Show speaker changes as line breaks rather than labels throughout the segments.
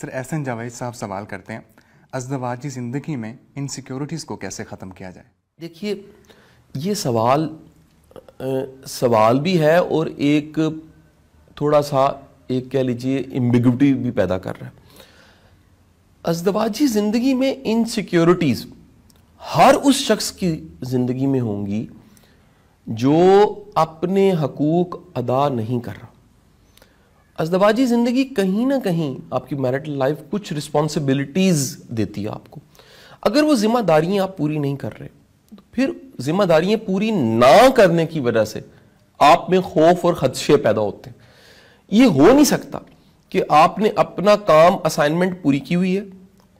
sir Ehsan Javed साहब सवाल करते हैं अजदवाजी ज़िंदगी में इन सिक्योरिटीज़ को कैसे ख़त्म किया जाए देखिए ये सवाल सवाल भी है और एक थोड़ा सा एक कह लीजिए इम्बिगटी भी पैदा कर रहा है अजदवाजी ज़िंदगी में इन सिक्योरिटीज़ हर उस शख्स की ज़िंदगी में होंगी जो अपने हकूक़ अदा नहीं कर रहा अजदबाजी ज़िंदगी कहीं ना कहीं आपकी मैरिटल लाइफ कुछ रिस्पॉन्सिबिलिटीज़ देती है आपको अगर वो जिम्मेदारियाँ आप पूरी नहीं कर रहे तो फिर जिम्मेदारियाँ पूरी ना करने की वजह से आप में खौफ और खदशे पैदा होते हैं ये हो नहीं सकता कि आपने अपना काम असाइनमेंट पूरी की हुई है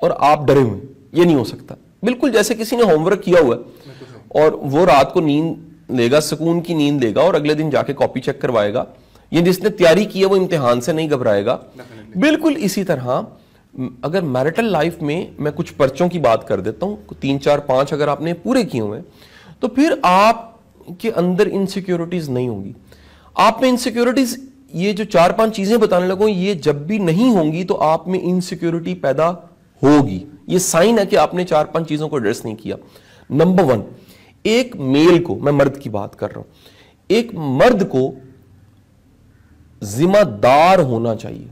और आप डरे हुए ये नहीं हो सकता बिल्कुल जैसे किसी ने होमवर्क किया हुआ है और वो रात को नींद लेगा सुकून की नींद लेगा और अगले दिन जाके कॉपी चेक करवाएगा ये जिसने तैयारी की है वो इम्तिहान से नहीं घबराएगा बिल्कुल इसी तरह अगर मैरिटल लाइफ में मैं कुछ पर्चों की बात कर देता हूँ तीन चार पांच अगर आपने पूरे किए हुए तो फिर आप के अंदर इनसिक्योरिटीज़ नहीं होंगी आप में इनसिक्योरिटीज़ ये जो चार पांच चीज़ें बताने लगो ये जब भी नहीं होंगी तो आप में इनसिक्योरिटी पैदा होगी ये साइन है कि आपने चार पांच चीज़ों को एड्रेस नहीं किया नंबर वन एक मेल को मैं मर्द की बात कर रहा हूं एक मर्द को जिम्मेदार होना चाहिए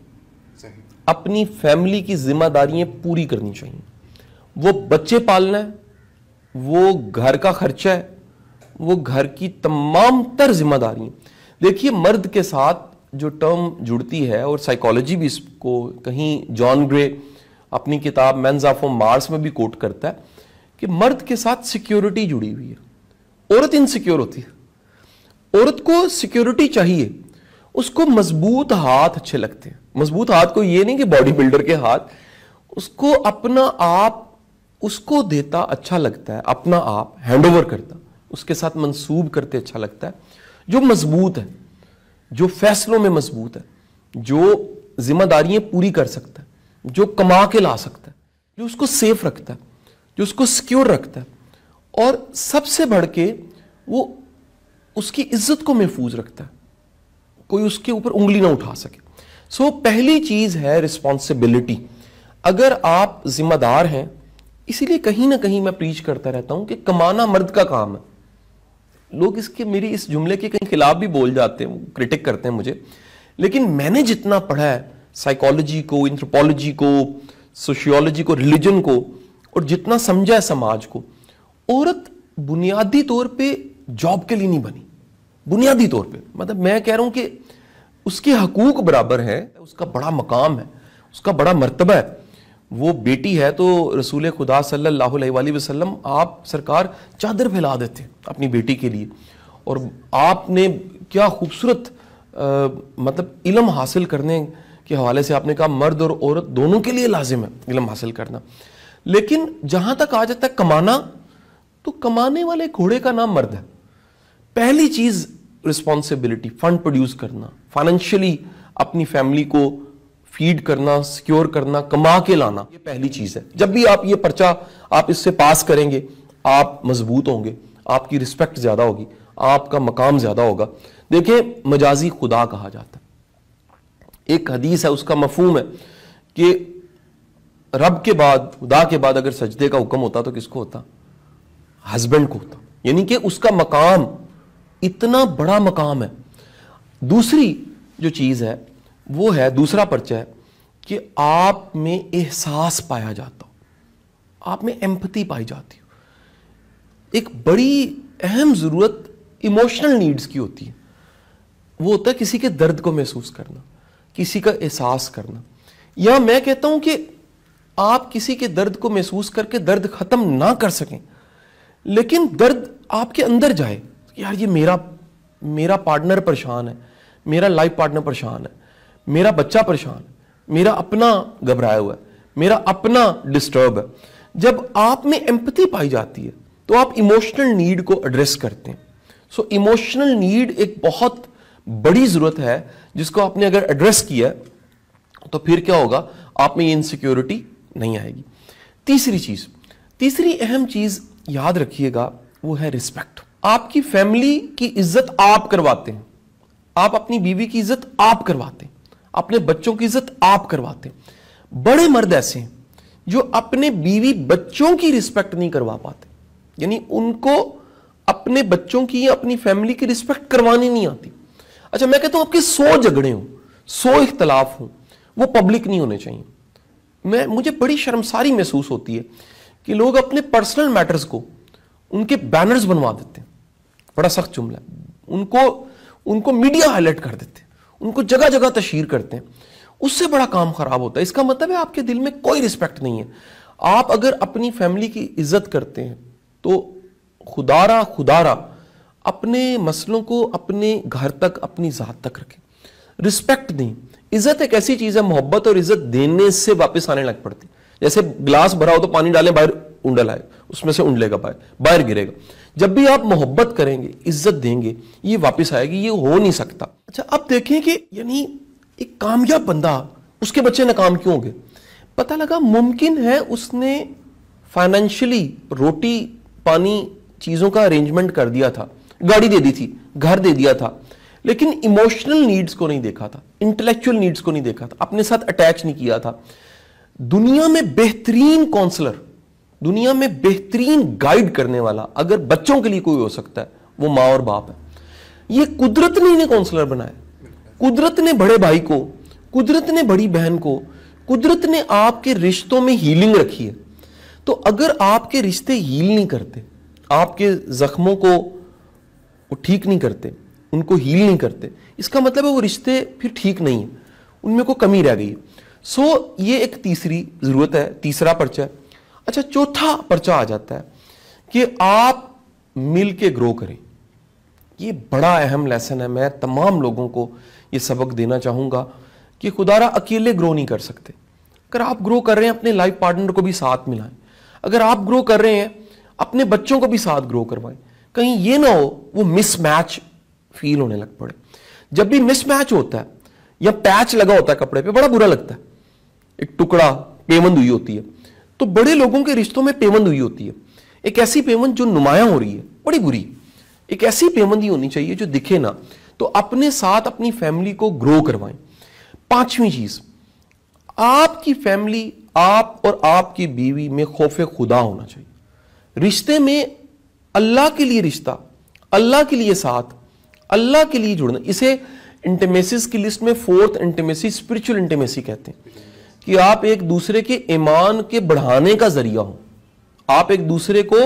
अपनी फैमिली की जिम्मेदारियां पूरी करनी चाहिए वो बच्चे पालना है वो घर का खर्चा है वो घर की तमाम तर जिम्मेदारियां देखिए मर्द के साथ जो टर्म जुड़ती है और साइकोलॉजी भी इसको कहीं जॉन ग्रे अपनी किताब मैंस ऑफ मार्स में भी कोट करता है कि मर्द के साथ सिक्योरिटी जुड़ी हुई है औरत इनसिक्योर होती है औरत को सिक्योरिटी चाहिए उसको मजबूत हाथ अच्छे लगते हैं मजबूत हाथ को ये नहीं कि बॉडी बिल्डर के हाथ उसको अपना आप उसको देता अच्छा लगता है अपना आप हैंड ओवर करता उसके साथ मंसूब करते अच्छा लगता है जो मजबूत है जो फैसलों में मजबूत है जो जिम्मेदारियां पूरी कर सकता है जो कमा के ला सकता है जो उसको सेफ रखता है जो उसको सिक्योर रखता है और सबसे बढ़ के वो उसकी इज्जत को महफूज रखता है कोई उसके ऊपर उंगली ना उठा सके सो so, पहली चीज़ है रिस्पॉन्सिबिलिटी अगर आप जिम्मेदार हैं इसीलिए कहीं ना कहीं मैं प्रीच करता रहता हूं कि कमाना मर्द का काम है लोग इसके मेरी इस जुमले के कहीं खिलाफ भी बोल जाते हैं क्रिटिक करते हैं मुझे लेकिन मैंने जितना पढ़ा है साइकोलॉजी को इंथ्रोपोलॉजी को सोशियोलॉजी को रिलीजन को और जितना समझा है समाज को औरत बुनियादी तौर पे जॉब के लिए नहीं बनी बुनियादी तौर पे मतलब मैं कह रहा हूं कि उसके हकूक बराबर है उसका बड़ा मकाम है उसका बड़ा मरतबा है वो बेटी है तो रसूल खुदा सल्लल्लाहु अलैहि वसल्लम आप सरकार चादर फैला देते अपनी बेटी के लिए और आपने क्या खूबसूरत मतलब इलम हासिल करने के हवाले से आपने कहा मर्द और औरत दोनों के लिए लाजिम है इलम हासिल करना लेकिन जहाँ तक आ जाता है कमाना तो कमाने वाले घोड़े का नाम मर्द है पहली चीज रिस्पॉन्सिबिलिटी फंड प्रोड्यूस करना फाइनेंशियली अपनी फैमिली को फीड करना सिक्योर करना कमा के लाना ये पहली चीज है जब भी आप ये पर्चा आप इससे पास करेंगे आप मजबूत होंगे आपकी रिस्पेक्ट ज्यादा होगी आपका मकाम ज्यादा होगा देखिए मजाजी खुदा कहा जाता है एक हदीस है उसका मफहूम है कि रब के बाद खुदा के बाद अगर सजदे का हुक्म होता तो किसको होता हस्बैंड को होता यानी कि उसका मकाम इतना बड़ा मकाम है दूसरी जो चीज़ है वो है दूसरा पर्चा है कि आप में एहसास पाया जाता हो आप में एम्पति पाई जाती हो एक बड़ी अहम ज़रूरत इमोशनल नीड्स की होती है वो होता है किसी के दर्द को महसूस करना किसी का एहसास करना या मैं कहता हूं कि आप किसी के दर्द को महसूस करके दर्द ख़त्म ना कर सकें लेकिन दर्द आपके अंदर जाए यार ये मेरा मेरा पार्टनर परेशान है मेरा लाइफ पार्टनर परेशान है मेरा बच्चा परेशान है मेरा अपना घबराया हुआ है मेरा अपना डिस्टर्ब है जब आप में एम्पति पाई जाती है तो आप इमोशनल नीड को एड्रेस करते हैं सो इमोशनल नीड एक बहुत बड़ी ज़रूरत है जिसको आपने अगर एड्रेस किया तो फिर क्या होगा आप में ये इनसिक्योरिटी नहीं आएगी तीसरी चीज़ तीसरी अहम चीज़ याद रखिएगा वो है रिस्पेक्ट आपकी फैमिली की इज्जत आप करवाते हैं आप अपनी बीवी की इज्जत आप करवाते हैं अपने बच्चों की इज्जत आप करवाते हैं बड़े मर्द ऐसे हैं जो अपने बीवी बच्चों की रिस्पेक्ट नहीं करवा पाते यानी उनको अपने बच्चों की या अपनी फैमिली की रिस्पेक्ट करवानी नहीं आती अच्छा मैं कहता हूं आपके सौ झगड़े हों सौ इख्तलाफ हों वो पब्लिक नहीं होने चाहिए मैं मुझे बड़ी शर्मसारी महसूस होती है कि लोग अपने पर्सनल मैटर्स को उनके बैनर्स बनवा देते हैं बड़ा सख्त जुमला है उनको उनको मीडिया हाईलाइट कर देते हैं उनको जगह जगह तशहर करते हैं उससे बड़ा काम खराब होता है इसका मतलब है आपके दिल में कोई रिस्पेक्ट नहीं है आप अगर अपनी फैमिली की इज्जत करते हैं तो खुदारा खुदारा अपने मसलों को अपने घर तक अपनी ज़ात तक रखें रिस्पेक्ट दें इज्जत एक ऐसी चीज़ है मोहब्बत और इज्जत देने से वापस आने लग पड़ती जैसे ग्लास भरा हो तो पानी डालें बाहर उंडल आए उसमें से उंडलेगा पाए बाहर गिरेगा जब भी आप मोहब्बत करेंगे इज्जत देंगे ये वापस आएगी ये हो नहीं सकता अच्छा अब देखें कि यानी एक कामयाब बंदा उसके बच्चे नाकाम क्यों होंगे पता लगा मुमकिन है उसने फाइनेंशियली रोटी पानी चीज़ों का अरेंजमेंट कर दिया था गाड़ी दे दी थी घर दे दिया था लेकिन इमोशनल नीड्स को नहीं देखा था इंटेलेक्चुअल नीड्स को नहीं देखा था अपने साथ अटैच नहीं किया था दुनिया में बेहतरीन काउंसलर दुनिया में बेहतरीन गाइड करने वाला अगर बच्चों के लिए कोई हो सकता है वो माँ और बाप है ये कुदरत ने इन्हें काउंसलर बनाया कुदरत ने बड़े भाई को कुदरत ने बड़ी बहन को कुदरत ने आपके रिश्तों में हीलिंग रखी है तो अगर आपके रिश्ते हील नहीं करते आपके जख्मों को वो ठीक नहीं करते उनको हील नहीं करते इसका मतलब है वो रिश्ते फिर ठीक नहीं है उनमें को कमी रह गई सो ये एक तीसरी ज़रूरत है तीसरा पर्चा है अच्छा चौथा पर्चा आ जाता है कि आप मिलके ग्रो करें ये बड़ा अहम लेसन है मैं तमाम लोगों को ये सबक देना चाहूंगा कि खुदारा अकेले ग्रो नहीं कर सकते अगर आप ग्रो कर रहे हैं अपने लाइफ पार्टनर को भी साथ मिलाएं अगर आप ग्रो कर रहे हैं अपने बच्चों को भी साथ ग्रो करवाएं कहीं ये ना हो वो मिसमैच फील होने लग पड़े जब भी मिसमैच होता है या पैच लगा होता है कपड़े पे बड़ा बुरा लगता है एक टुकड़ा पेमंद हुई होती है तो बड़े लोगों के रिश्तों में पेमंद हुई होती है एक ऐसी पेमंद जो नुमाया हो रही है बड़ी बुरी एक ऐसी पेमंदी होनी चाहिए जो दिखे ना तो अपने साथ अपनी फैमिली को ग्रो करवाएं पांचवी चीज आपकी फैमिली आप और आपकी बीवी में खौफ खुदा होना चाहिए रिश्ते में अल्लाह के लिए रिश्ता अल्लाह के लिए साथ अल्लाह के लिए जुड़ना इसे इंटेमेसिस की लिस्ट में फोर्थ इंटेमेसी स्पिरिचुअल इंटेमेसी कहते हैं कि आप एक दूसरे के ईमान के बढ़ाने का जरिया हो आप एक दूसरे को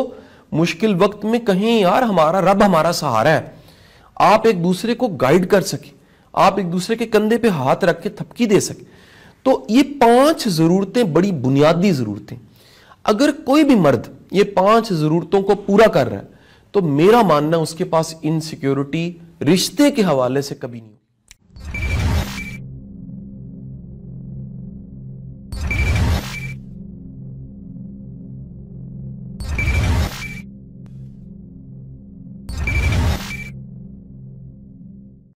मुश्किल वक्त में कहीं यार हमारा रब हमारा सहारा है आप एक दूसरे को गाइड कर सके आप एक दूसरे के कंधे पे हाथ रख के थपकी दे सके तो ये पांच ज़रूरतें बड़ी बुनियादी ज़रूरतें अगर कोई भी मर्द ये पांच ज़रूरतों को पूरा कर रहा है तो मेरा मानना उसके पास इनसिक्योरिटी रिश्ते के हवाले से कभी नहीं